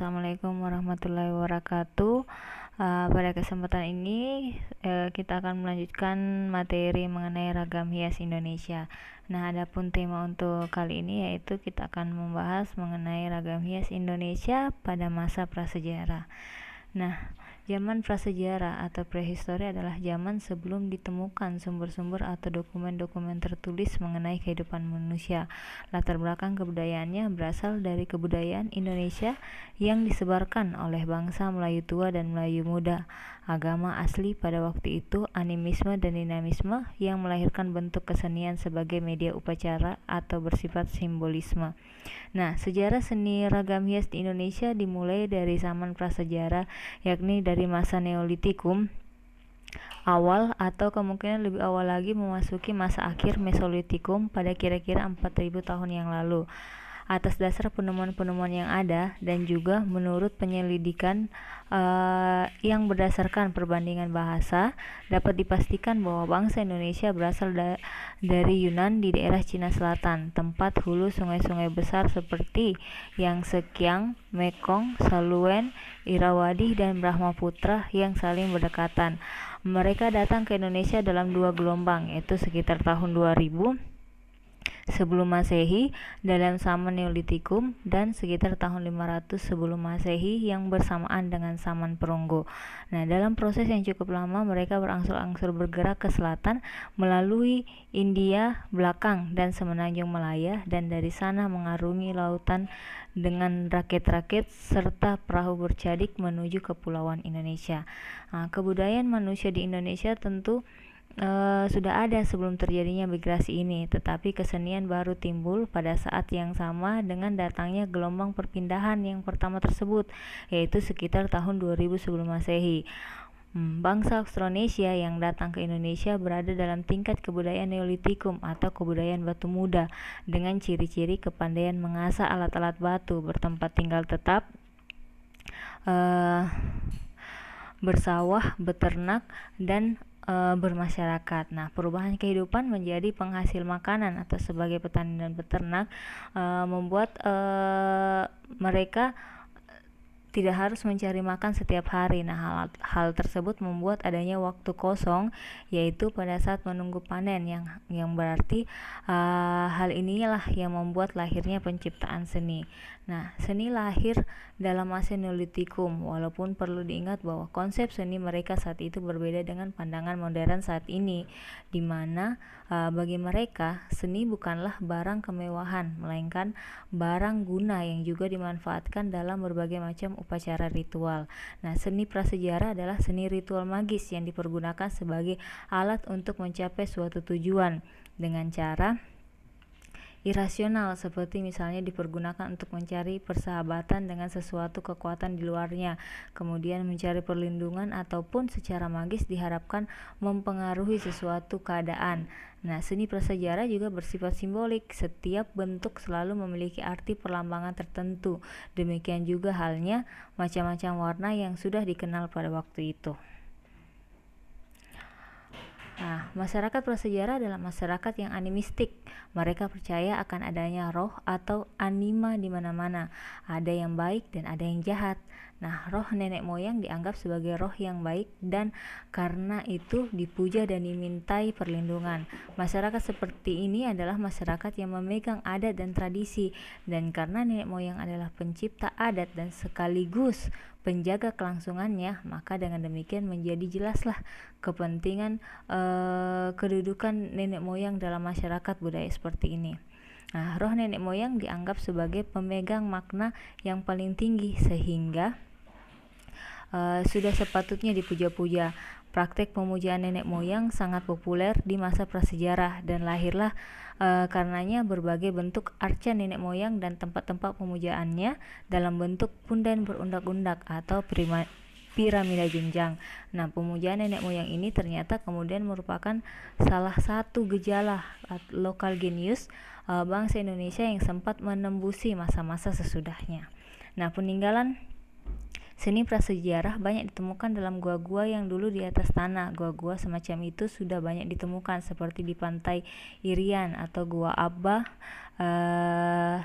Assalamualaikum warahmatullahi wabarakatuh. Uh, pada kesempatan ini uh, kita akan melanjutkan materi mengenai ragam hias Indonesia. Nah, adapun tema untuk kali ini yaitu kita akan membahas mengenai ragam hias Indonesia pada masa prasejarah. Nah, Zaman prasejarah atau prehistori adalah zaman sebelum ditemukan sumber-sumber atau dokumen-dokumen tertulis mengenai kehidupan manusia. Latar belakang kebudayaannya berasal dari kebudayaan Indonesia yang disebarkan oleh bangsa Melayu tua dan Melayu muda agama asli pada waktu itu animisme dan dinamisme yang melahirkan bentuk kesenian sebagai media upacara atau bersifat simbolisme. Nah, sejarah seni ragam hias di Indonesia dimulai dari zaman prasejarah yakni dari masa Neolitikum awal atau kemungkinan lebih awal lagi memasuki masa akhir Mesolitikum pada kira-kira 4000 tahun yang lalu atas dasar penemuan-penemuan yang ada dan juga menurut penyelidikan uh, yang berdasarkan perbandingan bahasa dapat dipastikan bahwa bangsa Indonesia berasal da dari Yunan di daerah Cina Selatan, tempat hulu sungai-sungai besar seperti yang Sekiang, Mekong, Saluen, Irawadi dan Brahmaputra yang saling berdekatan. Mereka datang ke Indonesia dalam dua gelombang, yaitu sekitar tahun 2000 sebelum Masehi dalam zaman Neolitikum dan sekitar tahun 500 sebelum Masehi yang bersamaan dengan zaman Perunggu. Nah, dalam proses yang cukup lama mereka berangsur-angsur bergerak ke selatan melalui India belakang dan semenanjung Malaya dan dari sana mengarungi lautan dengan rakit-rakit serta perahu bercadik menuju kepulauan Indonesia. Nah, kebudayaan manusia di Indonesia tentu e, sudah ada sebelum terjadinya migrasi ini, tetapi kesenian baru timbul pada saat yang sama dengan datangnya gelombang perpindahan yang pertama tersebut, yaitu sekitar tahun 2000 sebelum Masehi. Hmm, bangsa Austronesia yang datang ke Indonesia berada dalam tingkat kebudayaan Neolitikum atau kebudayaan batu muda dengan ciri-ciri kepandaian mengasah alat-alat batu bertempat tinggal tetap uh, bersawah, beternak, dan e, bermasyarakat. Nah, perubahan kehidupan menjadi penghasil makanan atau sebagai petani dan peternak e, membuat e, mereka tidak harus mencari makan setiap hari. Nah, hal, hal tersebut membuat adanya waktu kosong, yaitu pada saat menunggu panen yang yang berarti uh, hal inilah yang membuat lahirnya penciptaan seni. Nah, seni lahir dalam masa neolitikum, walaupun perlu diingat bahwa konsep seni mereka saat itu berbeda dengan pandangan modern saat ini, di mana uh, bagi mereka seni bukanlah barang kemewahan, melainkan barang guna yang juga dimanfaatkan dalam berbagai macam upacara ritual. Nah, seni prasejarah adalah seni ritual magis yang dipergunakan sebagai alat untuk mencapai suatu tujuan dengan cara irasional seperti misalnya dipergunakan untuk mencari persahabatan dengan sesuatu kekuatan di luarnya, kemudian mencari perlindungan ataupun secara magis diharapkan mempengaruhi sesuatu keadaan. Nah, seni prasejarah juga bersifat simbolik. Setiap bentuk selalu memiliki arti perlambangan tertentu. Demikian juga halnya macam-macam warna yang sudah dikenal pada waktu itu. Nah, masyarakat prasejarah adalah masyarakat yang animistik. Mereka percaya akan adanya roh atau anima di mana-mana. Ada yang baik dan ada yang jahat. Nah, roh nenek moyang dianggap sebagai roh yang baik dan karena itu dipuja dan dimintai perlindungan. Masyarakat seperti ini adalah masyarakat yang memegang adat dan tradisi dan karena nenek moyang adalah pencipta adat dan sekaligus penjaga kelangsungannya, maka dengan demikian menjadi jelaslah kepentingan e, kedudukan nenek moyang dalam masyarakat budaya seperti ini. Nah, roh nenek moyang dianggap sebagai pemegang makna yang paling tinggi sehingga e, sudah sepatutnya dipuja-puja. Praktik pemujaan nenek moyang sangat populer di masa prasejarah dan lahirlah e, karenanya berbagai bentuk arca nenek moyang dan tempat-tempat pemujaannya dalam bentuk punden berundak-undak atau prima, piramida jenjang. Nah, pemujaan nenek moyang ini ternyata kemudian merupakan salah satu gejala lokal genius e, bangsa Indonesia yang sempat menembusi masa-masa sesudahnya. Nah, peninggalan Seni prasejarah banyak ditemukan dalam gua-gua yang dulu di atas tanah. Gua-gua semacam itu sudah banyak ditemukan seperti di pantai Irian atau gua Abah eh, uh,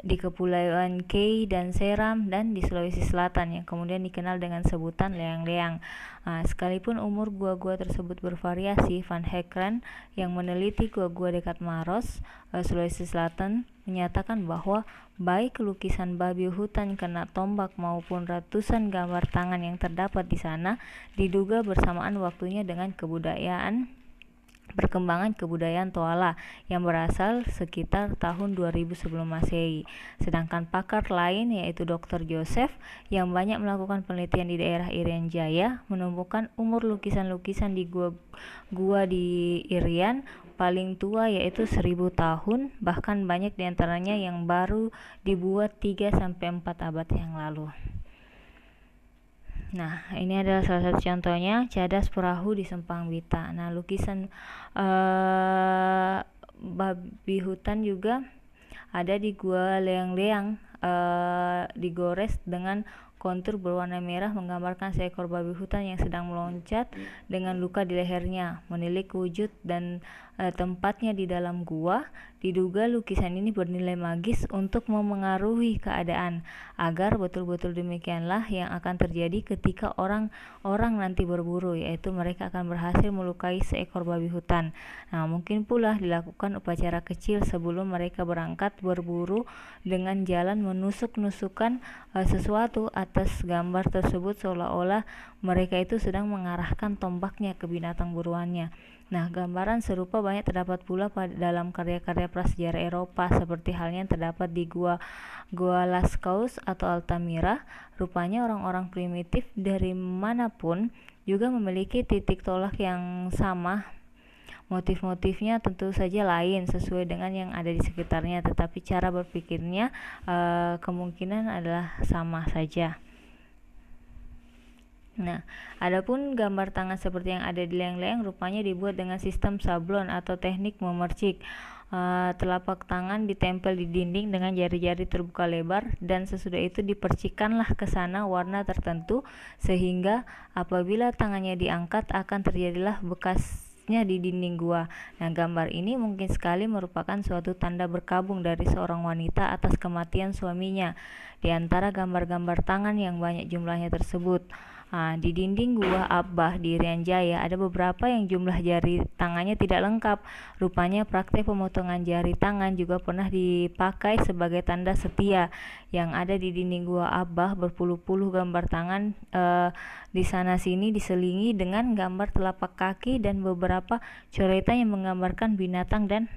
di Kepulauan Kei dan Seram dan di Sulawesi Selatan yang kemudian dikenal dengan sebutan leang-leang. Nah, sekalipun umur gua-gua tersebut bervariasi, Van Hekren yang meneliti gua-gua dekat Maros, eh, Sulawesi Selatan menyatakan bahwa baik lukisan babi hutan kena tombak maupun ratusan gambar tangan yang terdapat di sana diduga bersamaan waktunya dengan kebudayaan perkembangan kebudayaan Toala yang berasal sekitar tahun 2000 sebelum Masehi. Sedangkan pakar lain yaitu Dr. Joseph yang banyak melakukan penelitian di daerah Irian Jaya menemukan umur lukisan-lukisan di gua gua di Irian paling tua yaitu 1000 tahun, bahkan banyak diantaranya yang baru dibuat 3 sampai 4 abad yang lalu. Nah, ini adalah salah satu contohnya cadas perahu di Sempang Wita. Nah, lukisan uh, babi hutan juga ada di gua leang-leang uh, digores dengan kontur berwarna merah menggambarkan seekor babi hutan yang sedang meloncat dengan luka di lehernya, menilik wujud dan e, tempatnya di dalam gua, diduga lukisan ini bernilai magis untuk memengaruhi keadaan agar betul-betul demikianlah yang akan terjadi ketika orang-orang nanti berburu yaitu mereka akan berhasil melukai seekor babi hutan. Nah, mungkin pula dilakukan upacara kecil sebelum mereka berangkat berburu dengan jalan menusuk-nusukan e, sesuatu atas gambar tersebut seolah-olah mereka itu sedang mengarahkan tombaknya ke binatang buruannya. Nah, gambaran serupa banyak terdapat pula pada dalam karya-karya prasejarah Eropa seperti halnya yang terdapat di gua gua Lascaux atau Altamira. Rupanya orang-orang primitif dari manapun juga memiliki titik tolak yang sama motif-motifnya tentu saja lain sesuai dengan yang ada di sekitarnya tetapi cara berpikirnya e, kemungkinan adalah sama saja Nah, adapun gambar tangan seperti yang ada di layang-layang rupanya dibuat dengan sistem sablon atau teknik memercik. Uh, telapak tangan ditempel di dinding dengan jari-jari terbuka lebar dan sesudah itu dipercikanlah ke sana warna tertentu sehingga apabila tangannya diangkat akan terjadilah bekasnya di dinding gua. Nah, gambar ini mungkin sekali merupakan suatu tanda berkabung dari seorang wanita atas kematian suaminya. Di antara gambar-gambar tangan yang banyak jumlahnya tersebut, Nah, di dinding gua Abah di Rian Jaya ada beberapa yang jumlah jari tangannya tidak lengkap. Rupanya praktek pemotongan jari tangan juga pernah dipakai sebagai tanda setia. Yang ada di dinding gua Abah berpuluh-puluh gambar tangan eh, di sana sini diselingi dengan gambar telapak kaki dan beberapa coretan yang menggambarkan binatang dan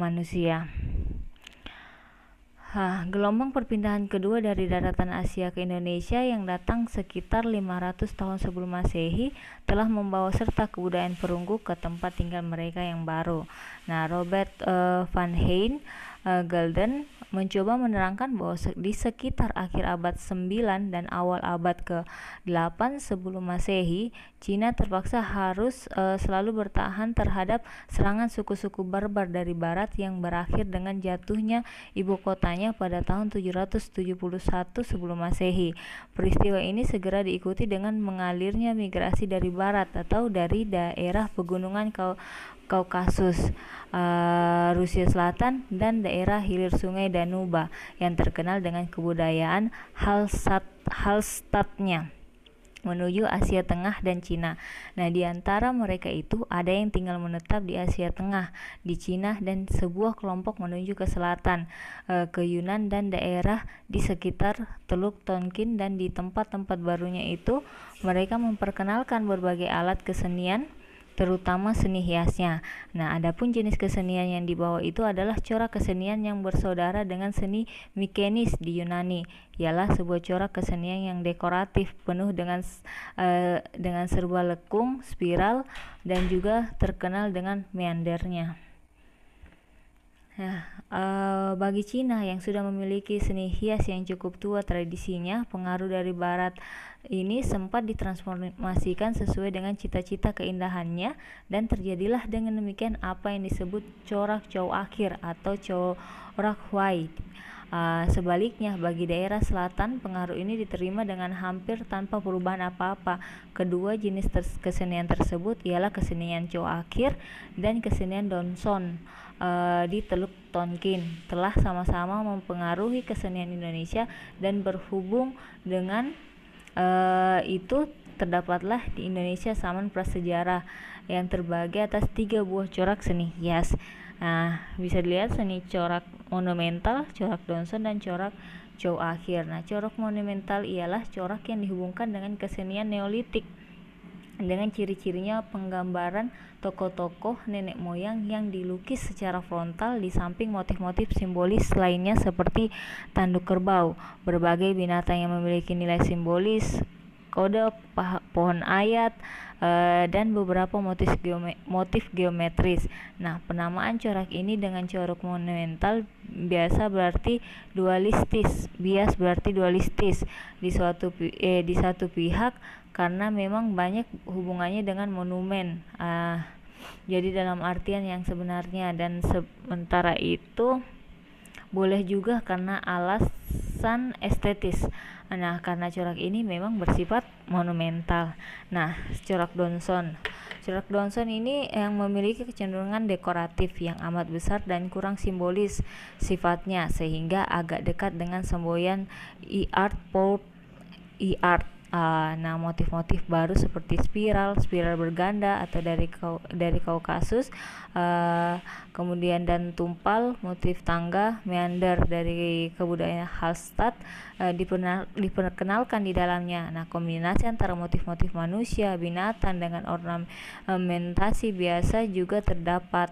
manusia. Hah, gelombang perpindahan kedua dari daratan Asia ke Indonesia yang datang sekitar 500 tahun sebelum Masehi telah membawa serta kebudayaan perunggu ke tempat tinggal mereka yang baru. Nah, Robert uh, Van Heen uh, Galden mencoba menerangkan bahwa di sekitar akhir abad 9 dan awal abad ke-8 sebelum Masehi, Cina terpaksa harus uh, selalu bertahan terhadap serangan suku-suku barbar dari barat yang berakhir dengan jatuhnya ibu kotanya pada tahun 771 sebelum Masehi. Peristiwa ini segera diikuti dengan mengalirnya migrasi dari barat atau dari daerah pegunungan Kau Kaukasus, eh, Rusia Selatan, dan daerah hilir sungai Danuba yang terkenal dengan kebudayaan Hallstatt, menuju Asia Tengah dan Cina. Nah, di antara mereka itu ada yang tinggal menetap di Asia Tengah, di Cina dan sebuah kelompok menuju ke selatan, eh, ke Yunan dan daerah di sekitar Teluk Tonkin dan di tempat-tempat barunya itu mereka memperkenalkan berbagai alat kesenian terutama seni hiasnya. Nah, adapun jenis kesenian yang dibawa itu adalah corak kesenian yang bersaudara dengan seni Mikenis di Yunani. Ialah sebuah corak kesenian yang dekoratif, penuh dengan uh, dengan serba lekung, spiral dan juga terkenal dengan meandernya. Nah, e, bagi Cina yang sudah memiliki seni hias yang cukup tua tradisinya, pengaruh dari Barat ini sempat ditransformasikan sesuai dengan cita-cita keindahannya dan terjadilah dengan demikian apa yang disebut corak cow akhir atau corak white. Uh, sebaliknya, bagi daerah selatan, pengaruh ini diterima dengan hampir tanpa perubahan apa-apa. Kedua jenis kesenian tersebut ialah kesenian cow akhir dan kesenian donson uh, di Teluk Tonkin telah sama-sama mempengaruhi kesenian Indonesia dan berhubung dengan uh, itu terdapatlah di Indonesia saman prasejarah yang terbagi atas tiga buah corak seni hias. Nah, bisa dilihat seni corak monumental, corak Donson, dan corak jauh akhir. Nah, corak monumental ialah corak yang dihubungkan dengan kesenian Neolitik dengan ciri-cirinya penggambaran tokoh-tokoh nenek moyang yang dilukis secara frontal di samping motif-motif simbolis lainnya seperti tanduk kerbau, berbagai binatang yang memiliki nilai simbolis, kode, pohon ayat, eh, dan beberapa motif, motif geometris. Nah, penamaan corak ini dengan corak monumental biasa berarti dualistis, bias berarti dualistis di suatu eh, di satu pihak karena memang banyak hubungannya dengan monumen. Ah, jadi dalam artian yang sebenarnya dan sementara itu boleh juga karena alasan estetis. Nah, karena corak ini memang bersifat monumental. Nah, corak Donson. Corak Donson ini yang memiliki kecenderungan dekoratif yang amat besar dan kurang simbolis sifatnya sehingga agak dekat dengan semboyan e-art port e-art Uh, nah, motif-motif baru seperti spiral, spiral berganda atau dari kau, dari kaukasus, uh, kemudian dan tumpal, motif tangga, meander dari kebudayaan Hallstatt uh, diperkenalkan di dalamnya. Nah, kombinasi antara motif-motif manusia, binatang dengan ornamentasi biasa juga terdapat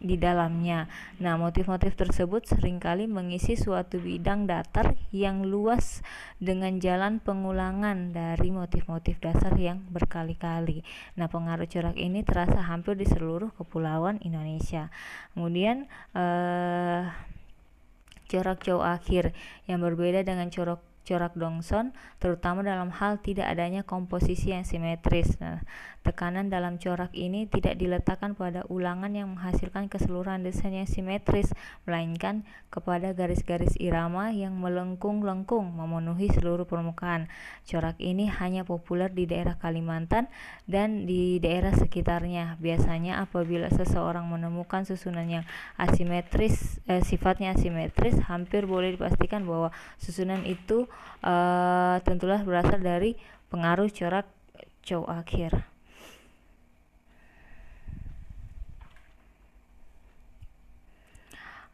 di dalamnya. Nah, motif-motif tersebut seringkali mengisi suatu bidang datar yang luas dengan jalan pengulangan dari motif-motif dasar yang berkali-kali. Nah, pengaruh corak ini terasa hampir di seluruh kepulauan Indonesia. Kemudian eh corak jauh akhir yang berbeda dengan corak corak Dongson, terutama dalam hal tidak adanya komposisi yang simetris. Nah, tekanan dalam corak ini tidak diletakkan pada ulangan yang menghasilkan keseluruhan desain yang simetris, melainkan kepada garis-garis irama yang melengkung-lengkung memenuhi seluruh permukaan. Corak ini hanya populer di daerah Kalimantan dan di daerah sekitarnya. Biasanya apabila seseorang menemukan susunan yang asimetris, eh, sifatnya asimetris, hampir boleh dipastikan bahwa susunan itu uh, tentulah berasal dari pengaruh corak cowok akhir.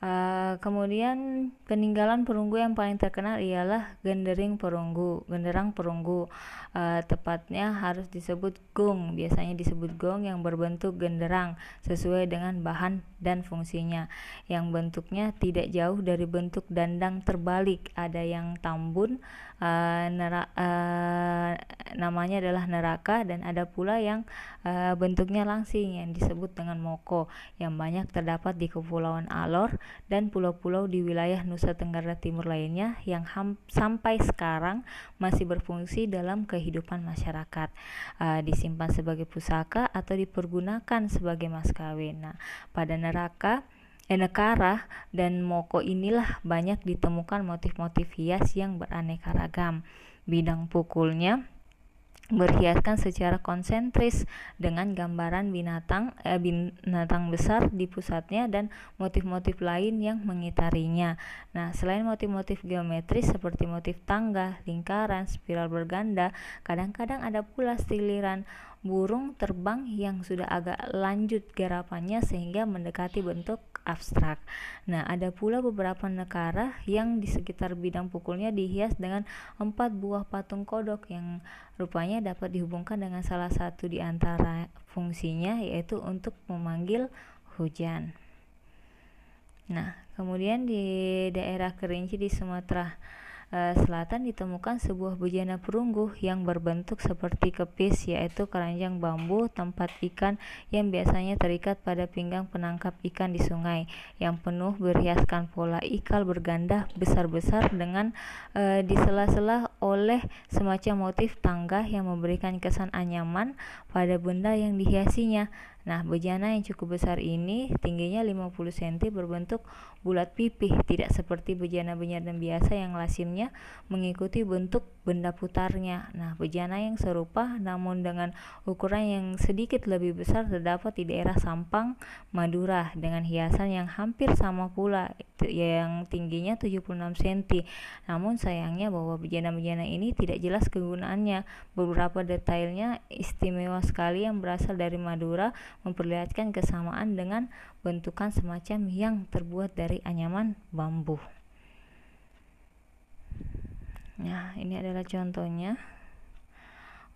Uh, kemudian peninggalan perunggu yang paling terkenal ialah gendering perunggu, genderang perunggu. Uh, tepatnya harus disebut gong, biasanya disebut gong yang berbentuk genderang sesuai dengan bahan dan fungsinya. Yang bentuknya tidak jauh dari bentuk dandang terbalik, ada yang tambun, uh, nera, uh, namanya adalah neraka dan ada pula yang uh, bentuknya langsing yang disebut dengan moko yang banyak terdapat di kepulauan Alor dan pulau-pulau di wilayah Nusa Tenggara Timur lainnya yang sampai sekarang masih berfungsi dalam kehidupan masyarakat, uh, disimpan sebagai pusaka atau dipergunakan sebagai mas kawin. Nah, pada neraka Enekara eh, dan moko inilah banyak ditemukan motif-motif hias yang beraneka ragam. Bidang pukulnya berhiaskan secara konsentris dengan gambaran binatang eh, binatang besar di pusatnya dan motif-motif lain yang mengitarinya. Nah, selain motif-motif geometris seperti motif tangga, lingkaran, spiral berganda, kadang-kadang ada pula stiliran burung terbang yang sudah agak lanjut garapannya sehingga mendekati bentuk abstrak. Nah, ada pula beberapa negara yang di sekitar bidang pukulnya dihias dengan empat buah patung kodok yang rupanya dapat dihubungkan dengan salah satu di antara fungsinya yaitu untuk memanggil hujan. Nah, kemudian di daerah Kerinci di Sumatera Eh, selatan ditemukan sebuah bejana perunggu yang berbentuk seperti kepis yaitu keranjang bambu tempat ikan yang biasanya terikat pada pinggang penangkap ikan di sungai yang penuh berhiaskan pola ikal berganda besar-besar dengan e, disela-sela oleh semacam motif tangga yang memberikan kesan anyaman pada benda yang dihiasinya Nah, bejana yang cukup besar ini tingginya 50 cm berbentuk bulat pipih, tidak seperti bejana-bejana biasa yang lasimnya mengikuti bentuk benda putarnya. Nah, bejana yang serupa namun dengan ukuran yang sedikit lebih besar terdapat di daerah Sampang, Madura dengan hiasan yang hampir sama pula yang tingginya 76 cm. Namun sayangnya bahwa bejana-bejana ini tidak jelas kegunaannya. Beberapa detailnya istimewa sekali yang berasal dari Madura memperlihatkan kesamaan dengan bentukan semacam yang terbuat dari anyaman bambu. Nah, ini adalah contohnya.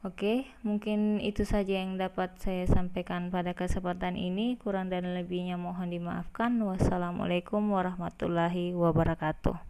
Oke, mungkin itu saja yang dapat saya sampaikan pada kesempatan ini. Kurang dan lebihnya mohon dimaafkan. Wassalamualaikum warahmatullahi wabarakatuh.